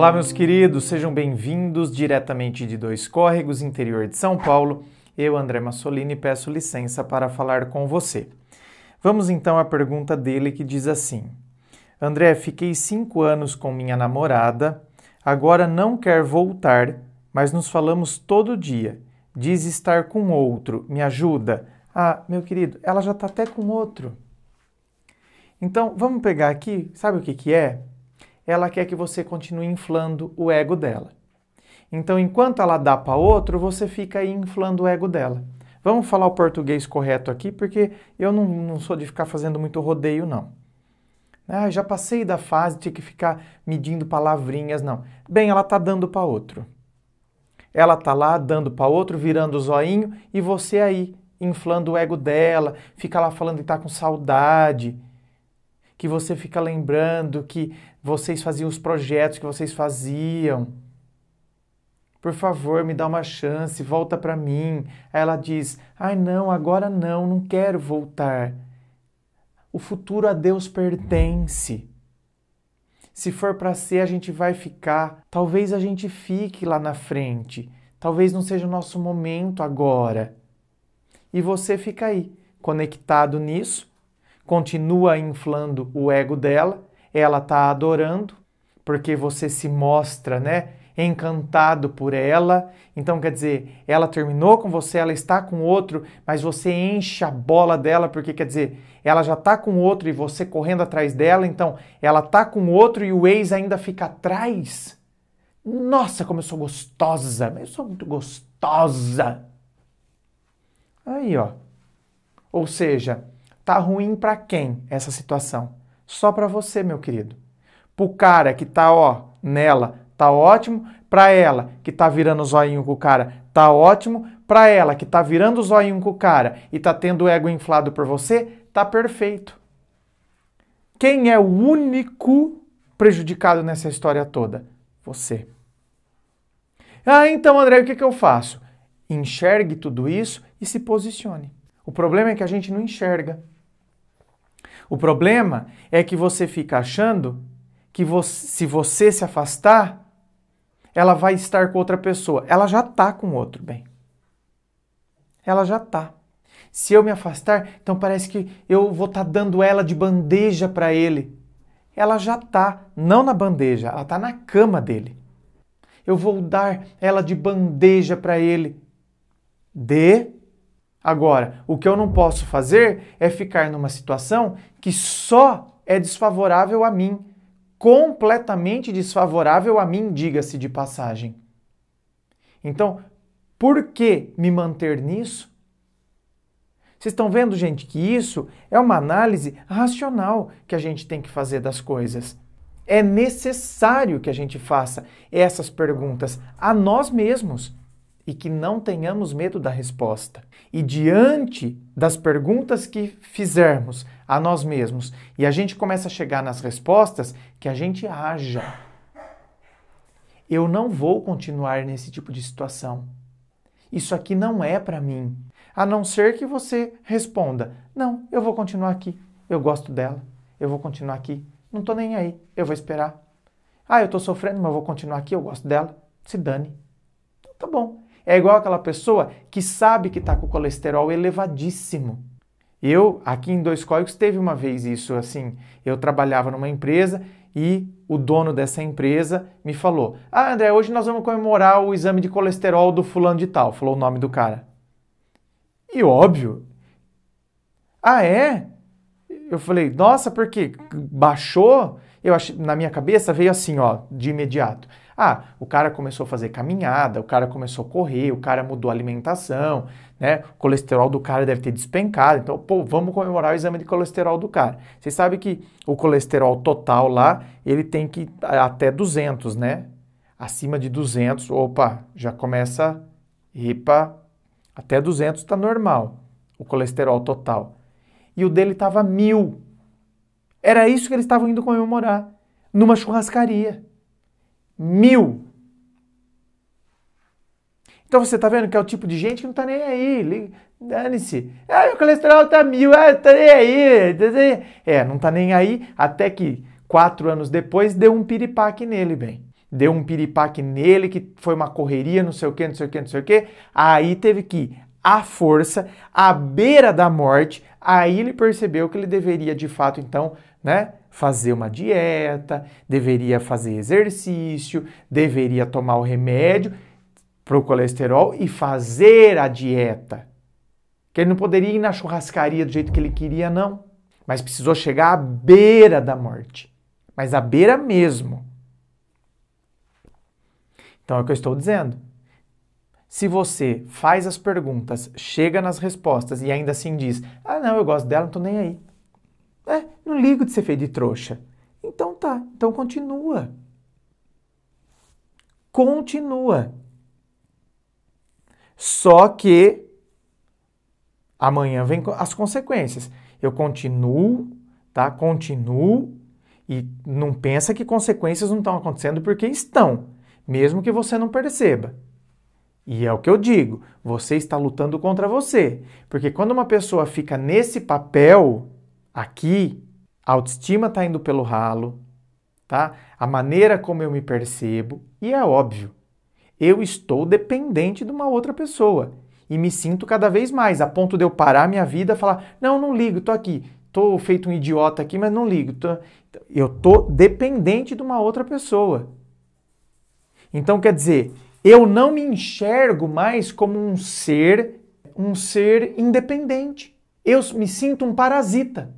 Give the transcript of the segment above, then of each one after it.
Olá, meus queridos, sejam bem-vindos diretamente de Dois Córregos, interior de São Paulo. Eu, André Massolini, peço licença para falar com você. Vamos então à pergunta dele que diz assim: André, fiquei cinco anos com minha namorada, agora não quer voltar, mas nos falamos todo dia. Diz estar com outro, me ajuda. Ah, meu querido, ela já está até com outro. Então, vamos pegar aqui, sabe o que, que é? ela quer que você continue inflando o ego dela. Então, enquanto ela dá para outro, você fica aí inflando o ego dela. Vamos falar o português correto aqui, porque eu não, não sou de ficar fazendo muito rodeio, não. Ah, já passei da fase de ter que ficar medindo palavrinhas, não. Bem, ela está dando para outro. Ela está lá dando para outro, virando o zoinho, e você aí inflando o ego dela, fica lá falando que tá com saudade que você fica lembrando que vocês faziam os projetos que vocês faziam. Por favor, me dá uma chance, volta para mim. Aí ela diz: "Ai, não, agora não, não quero voltar. O futuro a Deus pertence." Se for para ser, a gente vai ficar. Talvez a gente fique lá na frente. Talvez não seja o nosso momento agora. E você fica aí, conectado nisso, continua inflando o ego dela, ela está adorando, porque você se mostra, né, encantado por ela. Então, quer dizer, ela terminou com você, ela está com outro, mas você enche a bola dela, porque quer dizer, ela já está com outro e você correndo atrás dela, então ela está com outro e o ex ainda fica atrás. Nossa, como eu sou gostosa, eu sou muito gostosa. Aí, ó. Ou seja, Tá ruim para quem essa situação? Só para você, meu querido. Pro cara que tá, ó, nela, tá ótimo. Pra ela que tá virando o zoinho com o cara, tá ótimo. Pra ela que tá virando o zoinho com o cara e tá tendo o ego inflado por você, tá perfeito. Quem é o único prejudicado nessa história toda? Você. Ah, então, André, o que, que eu faço? Enxergue tudo isso e se posicione. O problema é que a gente não enxerga. O problema é que você fica achando que você, se você se afastar, ela vai estar com outra pessoa. Ela já está com outro, bem. Ela já está. Se eu me afastar, então parece que eu vou estar tá dando ela de bandeja para ele. Ela já está, não na bandeja, ela está na cama dele. Eu vou dar ela de bandeja para ele. De Agora, o que eu não posso fazer é ficar numa situação que só é desfavorável a mim, completamente desfavorável a mim, diga-se de passagem. Então, por que me manter nisso? Vocês estão vendo, gente, que isso é uma análise racional que a gente tem que fazer das coisas. É necessário que a gente faça essas perguntas a nós mesmos e que não tenhamos medo da resposta. E diante das perguntas que fizermos a nós mesmos e a gente começa a chegar nas respostas, que a gente haja. Eu não vou continuar nesse tipo de situação. Isso aqui não é para mim. A não ser que você responda: Não, eu vou continuar aqui. Eu gosto dela. Eu vou continuar aqui. Não tô nem aí. Eu vou esperar. Ah, eu tô sofrendo, mas eu vou continuar aqui. Eu gosto dela. Se dane. Então, tá bom. É igual aquela pessoa que sabe que está com colesterol elevadíssimo. Eu, aqui em Dois Códigos, teve uma vez isso, assim, eu trabalhava numa empresa e o dono dessa empresa me falou, ah, André, hoje nós vamos comemorar o exame de colesterol do fulano de tal, falou o nome do cara. E óbvio, ah, é? Eu falei, nossa, por quê? Baixou? Eu achei, na minha cabeça veio assim, ó, de imediato. Ah, o cara começou a fazer caminhada, o cara começou a correr, o cara mudou a alimentação, né? O colesterol do cara deve ter despencado. Então, pô, vamos comemorar o exame de colesterol do cara. Você sabe que o colesterol total lá, ele tem que até 200, né? Acima de 200, opa, já começa, epa, até 200 está normal o colesterol total. E o dele estava mil. Era isso que eles estavam indo comemorar numa churrascaria mil. Então você está vendo que é o tipo de gente que não está nem aí. Dane-se. Ah, o colesterol está mil, ah, é, está tá nem aí. É, não está nem aí, até que quatro anos depois deu um piripaque nele, bem. Deu um piripaque nele, que foi uma correria, não sei o que, não sei o que, não sei o que. Aí teve que à força, à beira da morte, aí ele percebeu que ele deveria de fato então, né, fazer uma dieta, deveria fazer exercício, deveria tomar o remédio para o colesterol e fazer a dieta. Que ele não poderia ir na churrascaria do jeito que ele queria, não. Mas precisou chegar à beira da morte. Mas à beira mesmo. Então é o que eu estou dizendo. Se você faz as perguntas, chega nas respostas e ainda assim diz: Ah, não, eu gosto dela, não estou nem aí. É, não ligo de ser feio de trouxa. Então tá, então continua. Continua. Só que amanhã vem as consequências. Eu continuo, tá? Continuo e não pensa que consequências não estão acontecendo porque estão, mesmo que você não perceba. E é o que eu digo, você está lutando contra você. Porque quando uma pessoa fica nesse papel aqui, a autoestima está indo pelo ralo, tá? A maneira como eu me percebo e é óbvio, eu estou dependente de uma outra pessoa e me sinto cada vez mais a ponto de eu parar minha vida, e falar não, não ligo, tô aqui, tô feito um idiota aqui, mas não ligo, tô... eu tô dependente de uma outra pessoa. Então quer dizer, eu não me enxergo mais como um ser, um ser independente. Eu me sinto um parasita.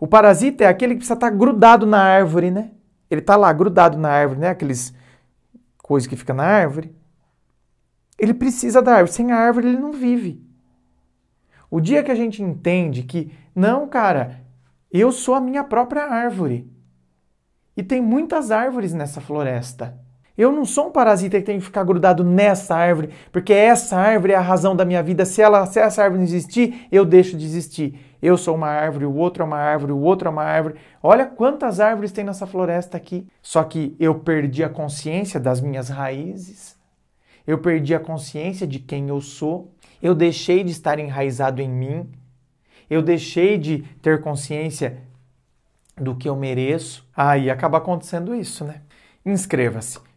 O parasita é aquele que precisa estar tá grudado na árvore, né? Ele está lá grudado na árvore, né? Aqueles coisas que ficam na árvore. Ele precisa da árvore. Sem a árvore ele não vive. O dia que a gente entende que, não, cara, eu sou a minha própria árvore. E tem muitas árvores nessa floresta. Eu não sou um parasita que tem que ficar grudado nessa árvore, porque essa árvore é a razão da minha vida. Se, ela, se essa árvore não existir, eu deixo de existir. Eu sou uma árvore, o outro é uma árvore, o outro é uma árvore. Olha quantas árvores tem nessa floresta aqui. Só que eu perdi a consciência das minhas raízes. Eu perdi a consciência de quem eu sou. Eu deixei de estar enraizado em mim. Eu deixei de ter consciência do que eu mereço. Aí ah, acaba acontecendo isso, né? Inscreva-se.